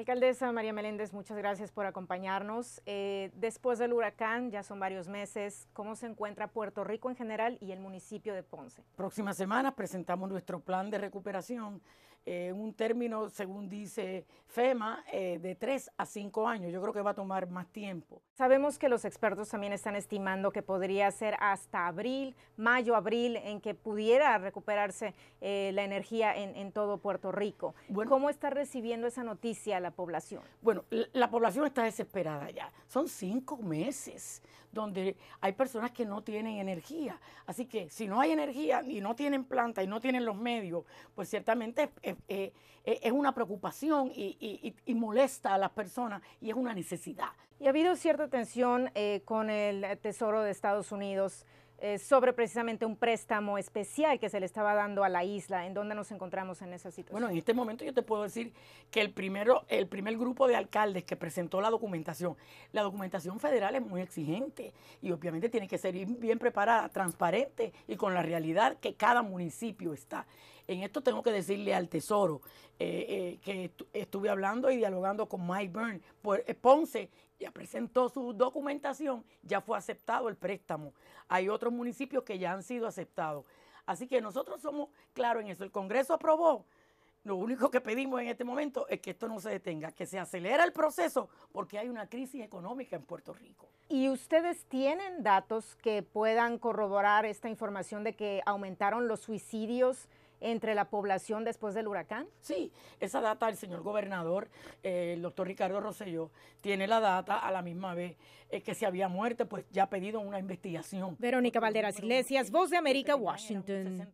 Alcaldesa María Meléndez, muchas gracias por acompañarnos. Eh, después del huracán, ya son varios meses, ¿cómo se encuentra Puerto Rico en general y el municipio de Ponce? Próxima semana presentamos nuestro plan de recuperación un término, según dice FEMA, eh, de tres a cinco años. Yo creo que va a tomar más tiempo. Sabemos que los expertos también están estimando que podría ser hasta abril, mayo, abril, en que pudiera recuperarse eh, la energía en, todo Puerto Rico. ¿Cómo está recibiendo esa noticia la población? Bueno, la, la población está desesperada ya. Son cinco meses donde hay personas que no tienen energía. Así que si no hay energía y no tienen planta y no tienen los medios, pues ciertamente es eh, eh, es una preocupación y, y, molesta a las personas y es una necesidad. Y ha habido cierta tensión eh, con el Tesoro de Estados Unidos eh, sobre precisamente un préstamo especial que se le estaba dando a la isla. ¿En dónde nos encontramos en esa situación? Bueno, en este momento yo te puedo decir que el, primero, el primer grupo de alcaldes que presentó la documentación, la documentación federal es muy exigente y obviamente tiene que ser bien preparada, transparente y con la realidad que cada municipio está. En esto tengo que decirle al Tesoro eh, eh, que estuve hablando y dialogando con Mike Byrne, por, Ponce ya presentó su documentación, ya fue aceptado el préstamo. Hay otros municipios que ya han sido aceptados. Así que nosotros somos claros en eso. El Congreso aprobó. Lo único que pedimos en este momento es que esto no se detenga, que se acelere el proceso porque hay una crisis económica en Puerto Rico. ¿Y ustedes tienen datos que puedan corroborar esta información de que aumentaron los suicidios entre la población después del huracán? Sí, esa data el señor gobernador, eh, el doctor Ricardo Rosselló, tiene la data a la misma vez eh, que se si había muerte, pues ya ha pedido una investigación. Verónica Valderas Iglesias, Voz de América, Washington.